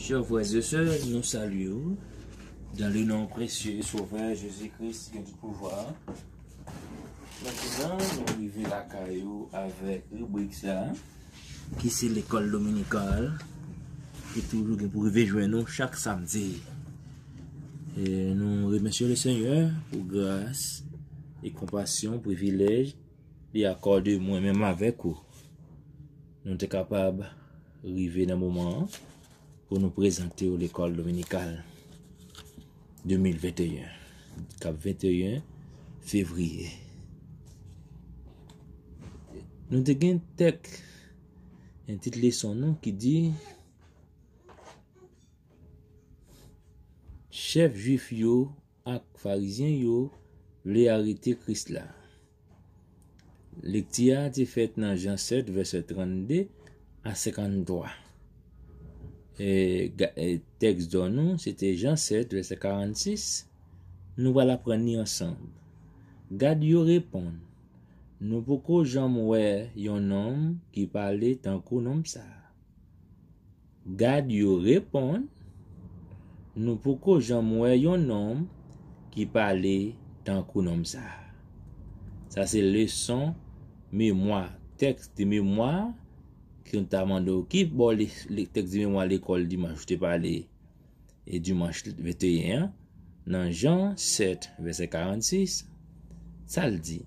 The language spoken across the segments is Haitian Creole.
Chèvres de sè, nou salyou Dan lè nan precyè, souvè, jèzè kris, gen di pouvò Mè chèzè, nou rive lakayou avè rubrik zè Ki sè l'ekol dominikal Kè toujou gen pou rive jwen nou chak samdè E nou remensyon lè sènyè, pou grâs E kompasyon, privilèj Li akorde mwen mèm avèk ou Nou te kapab rive nan mouman pou nou prezante ou l'ekol dominikal 2021. Kap 21 fevriye. Nou te gen tek entitle son nou ki di Chef juif yo ak farizien yo le harite krist la. Lektia di fet nan jan 7 verset 32 a sekant doa. E, e, teks do nou, se te jan 7, re se 46, nou va la preni ansan. Gadi yo repon, nou pou ko jan mwè yon nom ki pale tankou nom sa. Gadi yo repon, nou pou ko jan mwè yon nom ki pale tankou nom sa. Sa se leson, mèmoire, teks di mèmoire, ki nou ta mandou ki bo li tekzi mwen l'ekol dimanj te pale e dimanj veteyen nan jan 7 vese 46 sa ldi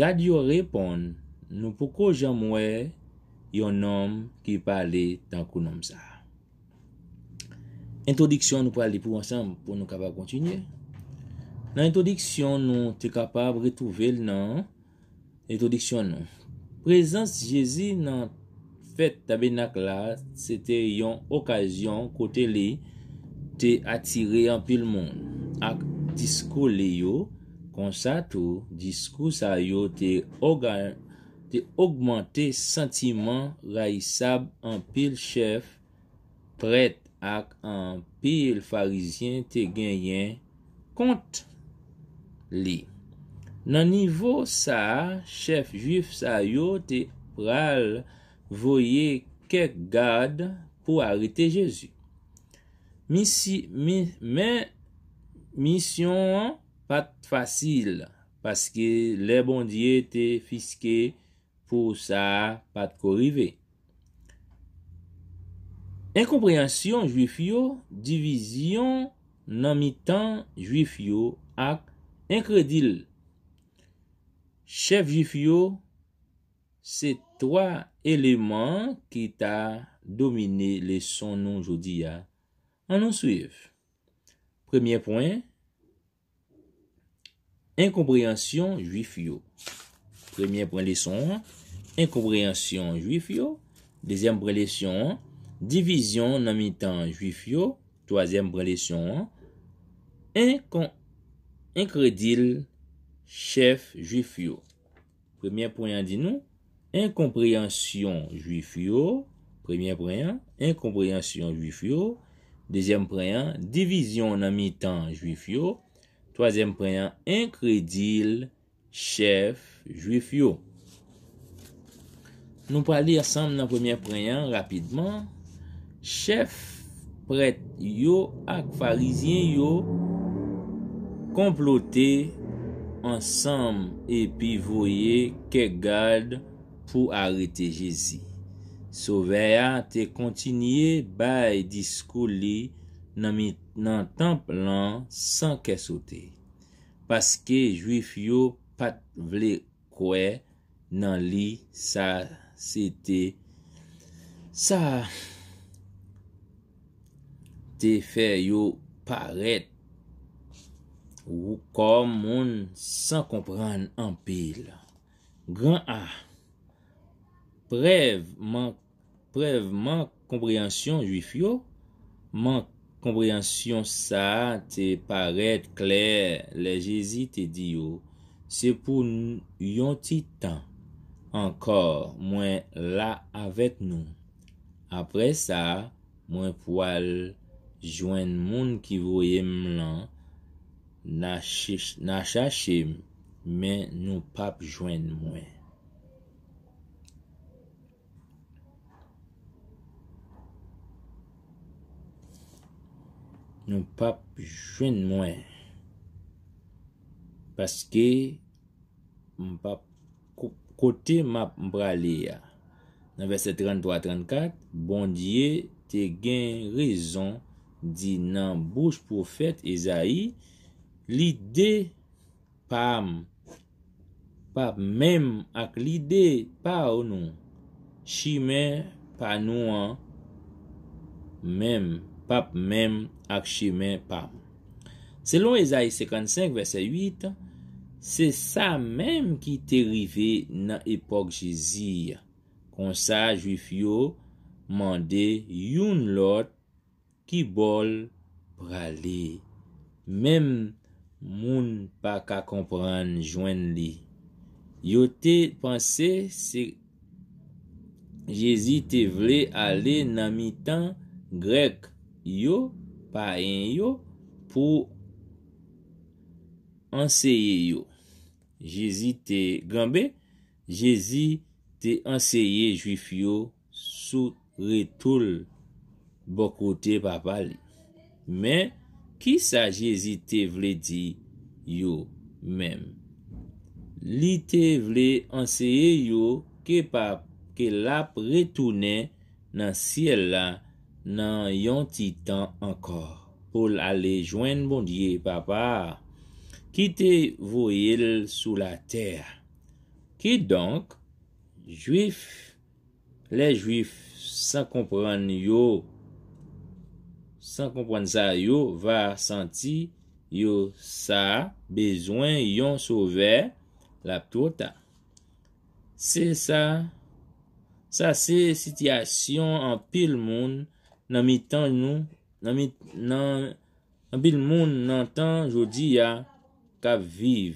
gad yo repon nou poko jan mwen yon nom ki pale tan kou nom sa intodiksyon nou pale pou ansan pou nou kapab kontinye nan intodiksyon nou te kapab ritouve l nan intodiksyon nou prezans jezi nan tan pet tabenak la, se te yon okasyon kote li te atire an pil moun. Ak disko le yo, konsa tou, disko sa yo te augmente sentimen rayisab an pil chef pret ak an pil farizyen te genyen kont li. Nan nivo sa, chef juif sa yo te pral an voye kek gade pou arite Jezu. Mi si, mi, mi, mi syon pat fasil, paske le bondye te fiske pou sa pat korive. Enkompreansyon juifyo, divizyon nan mitan juifyo ak enkredil. Chef juifyo, set. trois éléments qui t'a dominé les sons non aujourd'hui en nous suivre. Premier point, incompréhension juifio. Premier point leçon, incompréhension juifio. Deuxième point division nan mi-temps Troisième point leçon, chef juifio. Premier point dit nous, enkompreyansyon jwif yo, premye preyan, enkompreyansyon jwif yo, dezyem preyan, divizyon nan mitan jwif yo, toazem preyan, enkredil, chef jwif yo. Nou pali asam nan premye preyan, rapidman, chef, pret yo, ak farizyen yo, komplote, ansam, epi voye, ke gad, pou arete Jezi. Souveyan te kontinye bay diskou li nan temple lan san kesote. Paske juif yo pat vle kwe nan li sa se te sa te fe yo paret ou kom moun san kompran an pil. Gran a Prev man komprensyon juif yo, man komprensyon sa te paret kler le jezi te di yo, se pou yon ti tan, ankor mwen la avet nou. Apre sa, mwen pou al jwen moun ki voye m lan, na chache men nou pap jwen mwen. nou pap jwen mwen paske m pap kote map mprale ya nan verse 33-34 bondye te gen rezon di nan bouj profet ezayi li de pam pap mem ak li de pa ou nou chime panouan mem pap mem ak che men pam. Selon Ezaïs 55 verset 8, se sa mem ki te rive nan epok Jezi, kon sa jwif yo mande youn lot ki bol prale. Mem moun pa ka kompran jwen li. Yo te panse se Jezi te vle ale nan mitan grek yo pa en yo pou enseye yo jesi te gambe jesi te enseye juif yo sou retoul bokote papali men ki sa jesi te vle di yo mem li te vle enseye yo ke lap retounen nan siel la nan yon titan ankor pou l'ale jwen bondye papa kite vo yil sou la ter ki donk juif le juif san kompran yo san kompran sa yo va santi yo sa bezwen yon sove la ptota se sa sa se sityasyon an pil moun Nan mi tan nou, nan mi, nan, nan bil moun nan tan jodi ya, ka viv.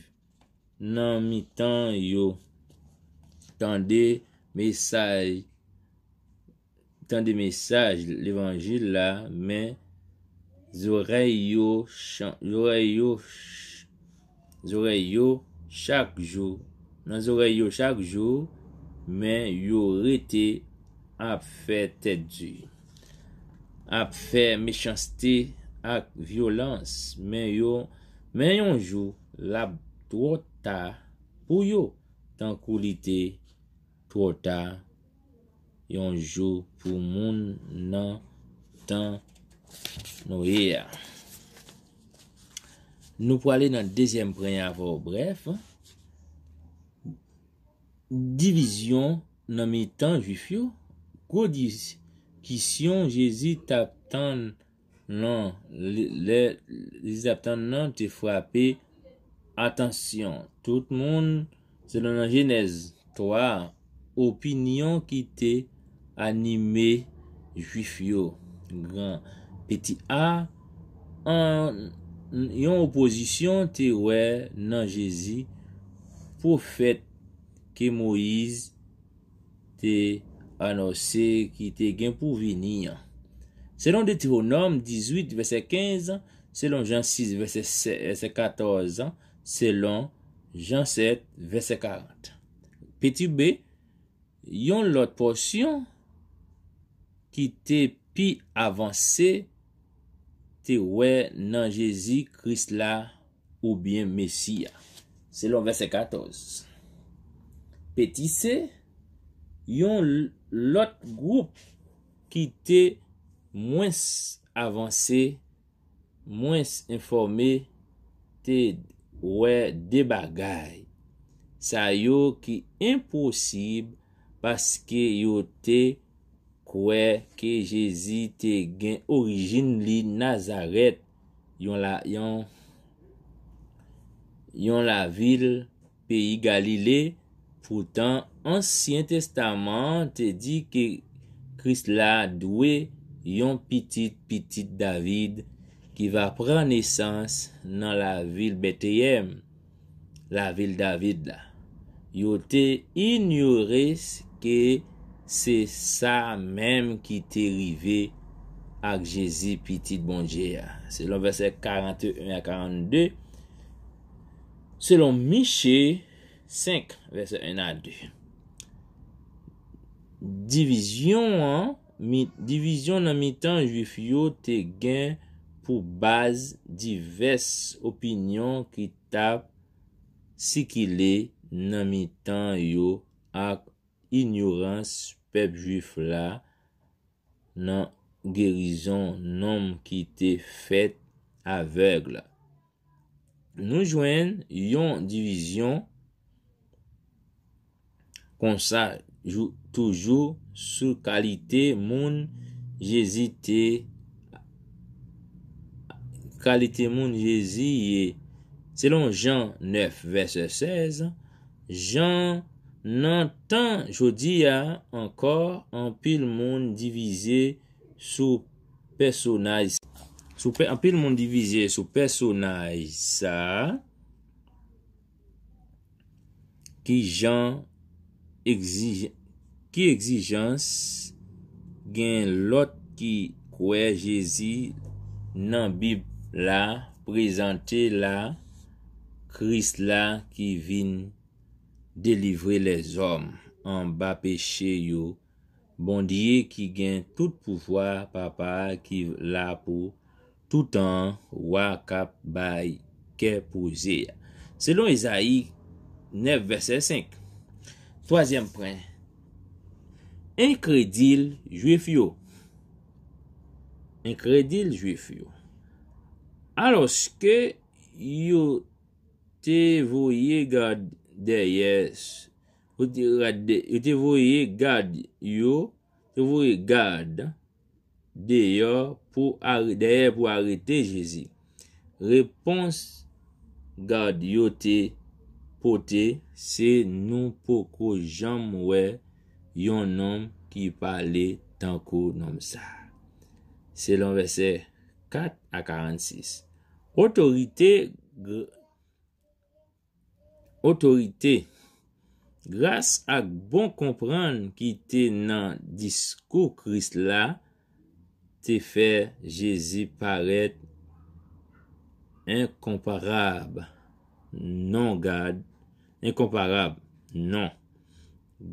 Nan mi tan yo, tan de mesaj, tan de mesaj l'evangil la, men, zore yo chan, zore yo chan, zore yo chak jo. Nan zore yo chak jo, men, yo rete a fete diyo. ap fè mechanstè ak violans, men yon jou lap trò ta pou yon, tan koulite trò ta yon jou pou moun nan tan nouyè. Nou pou ale nan dezyem preny avò, bref, divizyon nan mi tan jif yo, kou dizi, Kisyon Jezi tap tan nan te fwape, atansyon, tout moun, se lan nan jenèz, towa, opinyon ki te animè juif yo. Peti a, yon oposisyon te wè nan Jezi, pou fèt ke Moïse te fwape. anose ki te gen pou vini an. Selon de tyonom, 18, verset 15, selon jan 6, verset 14, selon jan 7, verset 40. Peti b, yon lot porsyon ki te pi avanse te we nan Jezi, Krist la ou bien Mesia. Selon verset 14. Peti c, yon lot Lot group ki te mwens avanse, mwens informe, te we debagay. Sa yo ki imposib paske yo te kwe ke jezi te gen orijin li Nazaret yon la vil peyi Galile, poutan. Ansyen testaman te di ki Krist la dwe yon pitit pitit David ki va pran nesans nan la vil beteyem. La vil David la. Yo te inyores ke se sa menm ki te rive ak Jezi pitit bonje ya. Selon verset 41-42. Selon Miche 5 verset 1-2. Divisyon nan mitan juif yo te gen pou baz divers opinyon ki tap sikile nan mitan yo ak ignorans pep juif la nan gerizon nom ki te fet avegle. Nou jwen yon divisyon konsa. Toujou, sou kalite moun jezite. Kalite moun jeziye. Selon jan 9 verse 16, jan nantan, jodi ya, ankor anpil moun divize sou personaj sa. Anpil moun divize sou personaj sa. Ki jan... Ki egzijans gen lot ki kwe Jezi nan Bib la prezante la Kris la ki vin delivre les om An ba peche yo bondye ki gen tout pouvoi papa ki la pou Tout an wakap bay ke pouze Selon Ezayi 9 verse 5 Troasyem pren. En kredil juif yo. En kredil juif yo. Alos ke yo te vouye gade deyes. Yo te vouye gade yo te vouye gade deyes pou arete jezi. Repons gade yo te pote se nou pokou jom wè yon nom ki pale tankou nom sa. Se lan vese 4 a 46. Otorite, otorite, glas ak bon kompran ki te nan diskou kris la, te fe Jezi paret enkomparab non gad Enkomparab, nan.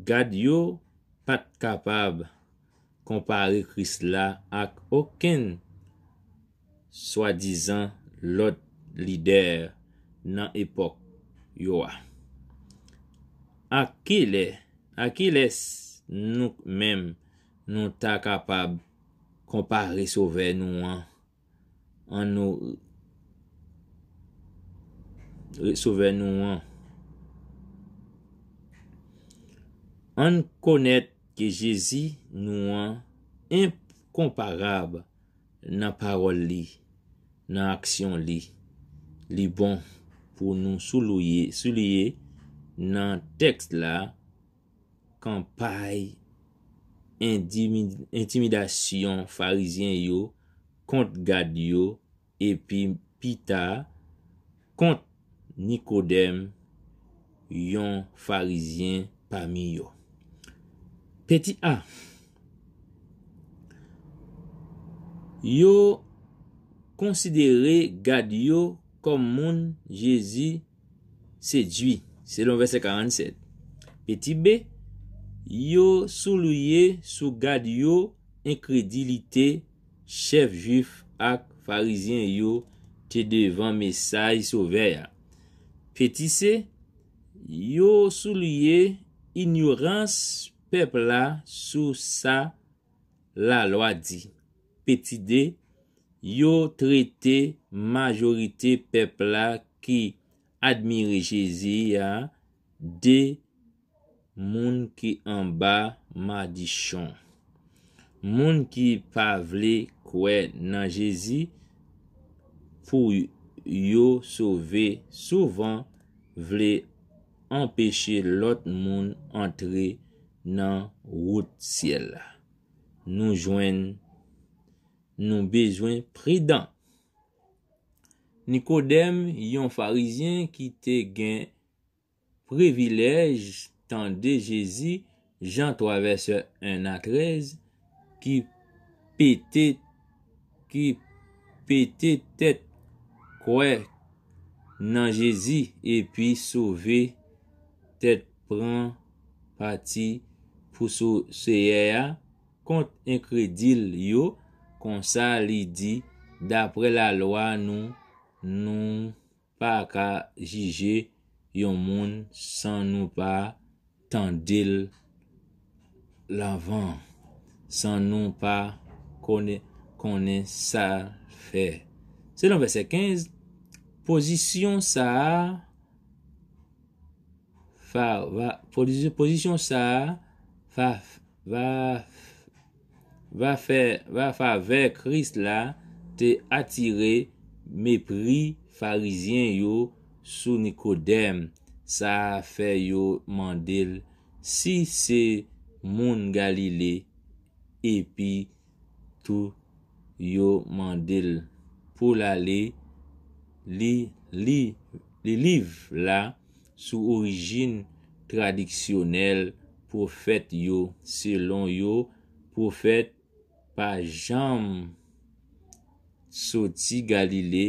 Gade yo pat kapab kompare kris la ak oken swadizan lot lider nan epok yo a. Akile, akiles nouk menm nou ta kapab kompare souve nou an. An nou... Souve nou an. an konet ke Jezi nou an inkomparab nan parol li, nan aksyon li, li bon pou nou souliye nan tekst la kan pay intimidasyon farizyen yo kont gad yo epi pita kont nikodem yon farizyen pami yo. Peti a, yo konsidere gad yo kom moun Jezi sedji, selon verse 47. Peti b, yo souluye sou gad yo inkredilite chef juif ak farizien yo te devan mesay sou ver ya. Peti c, yo souluye ignoransi. Pepla sou sa la loa di. Peti de, yo trete majorite pepla ki admire Jezi ya de moun ki anba ma di chan. Moun ki pa vle kwen nan Jezi pou yo sove. Souvan vle empeshe lot moun antre Jezi. nan wout siel. Nou jwen, nou bejwen pridan. Nikodem, yon farizyen, ki te gen previlej, tan de jezi, jan to avese en akrezi, ki pete, ki pete tet kwe nan jezi, e pi sove tet pran pati pou sou seye ya, kont inkredil yo, konsa li di, dapre la loa nou, nou pa ka jije, yo moun, san nou pa, tandil, l'avan, san nou pa, konen sa fe. Se lan ve se 15, posisyon sa, posisyon sa, Va fave krist la te atire mepri farizyen yo sou Nikodem. Sa fe yo mandel. Si se moun galile epi tou yo mandel. Pol ale li liv la sou orijin tradiksyonel. profet yo, selon yo, profet pa jam soti galile,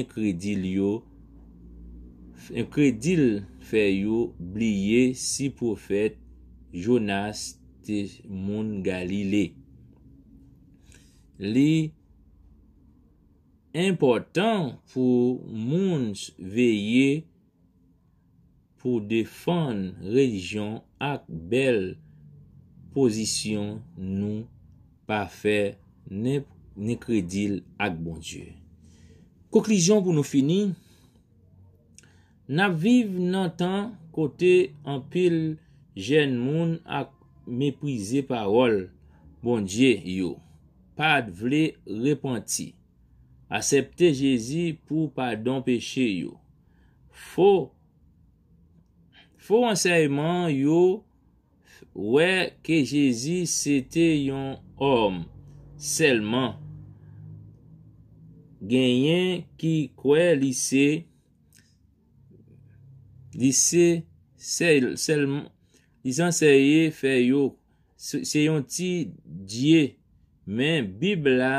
inkredil yo, inkredil fe yo, blye si profet Jonas te moun galile. Li, important pou moun veye, pou defan rejyon ak bel posisyon nou pa fe ne kredil ak bon Diyo. Koklijon pou nou fini, na viv nan tan kote an pil jen moun ak meprize parol bon Diyo, yo, pa dvle repanti, asepte Jezi pou pa d'enpeche yo, fo, Fou anseyman yo wè ke Jezi sete yon om selman. Genyen ki kwe lise selman. Lise anseye fè yo se yon ti dje men bibla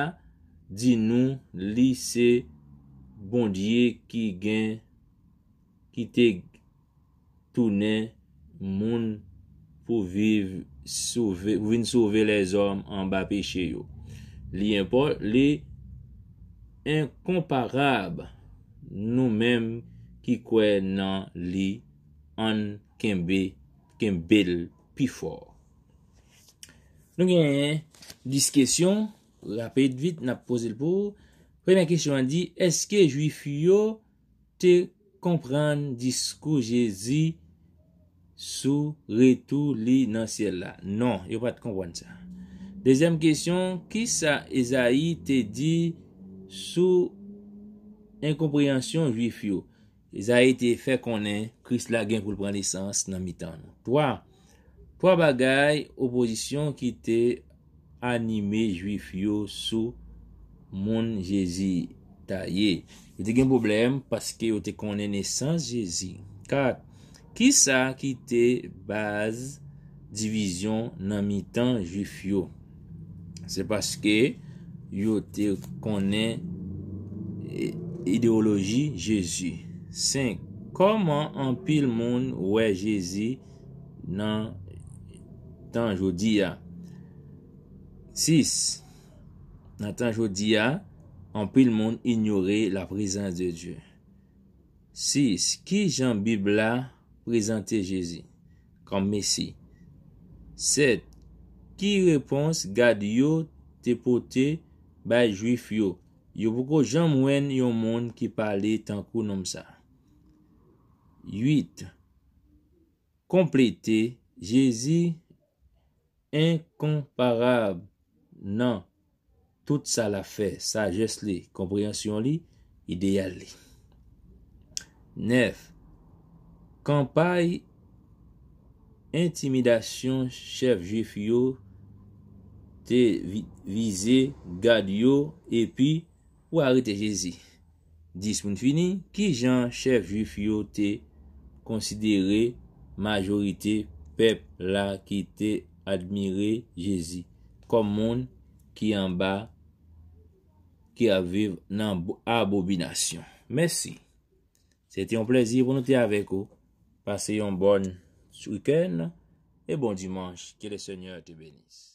di nou lise bondje ki te gen. Tounen moun pou vin souve les om an ba pe che yo. Li enpo, li enkomparab nou menm ki kwen nan li an kembe, kembe l pi for. Nou gen, dis kesyon, rapet vit, nap pose l pou. Fèmen kesyon an di, eske juif yo te kompran dis ko je zi? sou retou li nan syel la. Non, yo pat konpwen sa. Dezem kesyon, ki sa ezayi te di sou enkompreyansyon juif yo? Ezayi te fe konen, kris la gen pou lpren nesans nan mitan. Toa bagay, oposisyon ki te anime juif yo sou moun jezi ta ye. E te gen problem, paske yo te konen nesans jezi. Kat, Kisa ki te baze divizyon nan mi tan jif yo? Se paske yo te konen e, ideoloji Jezi. 5. Koman an pil moun we Jezi nan tan jodi ya? 6. Nan tan jodi ya, an pil moun ignore la prizan de Diyo. 6. Ki jan bibla... Presente Jezi. Kan Mesi. Sèd. Ki repons gade yo te pote. Bay juif yo. Yo boko jan mwen yo moun ki pale. Tan kou nom sa. Yuit. Komplete. Jezi. Inkomparab. Nan. Tout sa la fè. Sa jes li. Kompreansyon li. Ideal li. Nèf. Sèd. Kampay, intimidasyon chef Jufyo te vize gadyo epi wari te jezi. Dispon fini, ki jan chef Jufyo te konsidere majorite pep la ki te admire jezi. Kom moun ki anba ki aviv nan abobinasyon. Mersi. Se te yon plezi pou nou te avek ou. Passe yon bon week-end E bon dimanche Ki le seigneur te benis